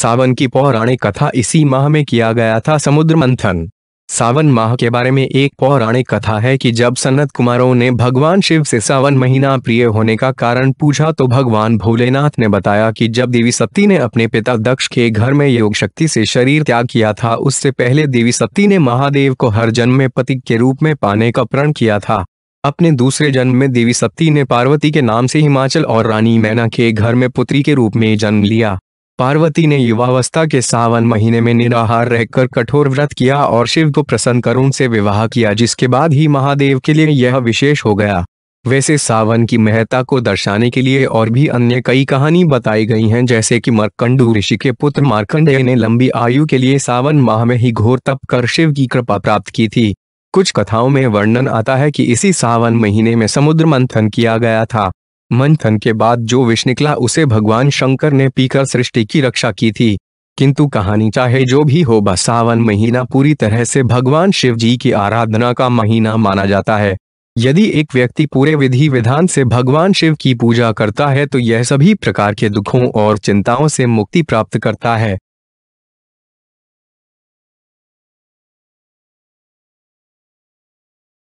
सावन की पौराणिक कथा इसी माह में किया गया था समुद्र मंथन सावन माह के बारे में एक पौराणिक कथा है कि जब सनत कुमारों ने भगवान शिव से सावन महीना प्रिय होने का कारण पूछा तो भगवान भोलेनाथ ने बताया कि जब देवी सती ने अपने पिता दक्ष के घर में योग शक्ति से शरीर त्याग किया था उससे पहले देवी सती ने महादेव को हर जन्म में पति के रूप में पाने का प्रण किया था अपने दूसरे जन्म में देवी सती ने पार्वती के नाम से हिमाचल और रानी मैना के घर में पुत्री के रूप में जन्म लिया पार्वती ने युवावस्था के सावन महीने में निराहार रहकर कठोर व्रत किया और शिव को प्रसन्न कर उनसे विवाह किया जिसके बाद ही महादेव के लिए यह विशेष हो गया वैसे सावन की महत्ता को दर्शाने के लिए और भी अन्य कई कहानी बताई गई हैं जैसे कि मरकंडू ऋषि के पुत्र मार्कंडेय ने लंबी आयु के लिए सावन माह में ही घोर तप कर शिव की कृपा प्राप्त की थी कुछ कथाओं में वर्णन आता है कि इसी सावन महीने में समुद्र मंथन किया गया था मंथन के बाद जो विष निकला उसे भगवान शंकर ने पीकर सृष्टि की रक्षा की थी किंतु कहानी चाहे जो भी हो बस सावन महीना पूरी तरह से भगवान शिव जी की आराधना का महीना माना जाता है यदि एक व्यक्ति पूरे विधि विधान से भगवान शिव की पूजा करता है तो यह सभी प्रकार के दुखों और चिंताओं से मुक्ति प्राप्त करता है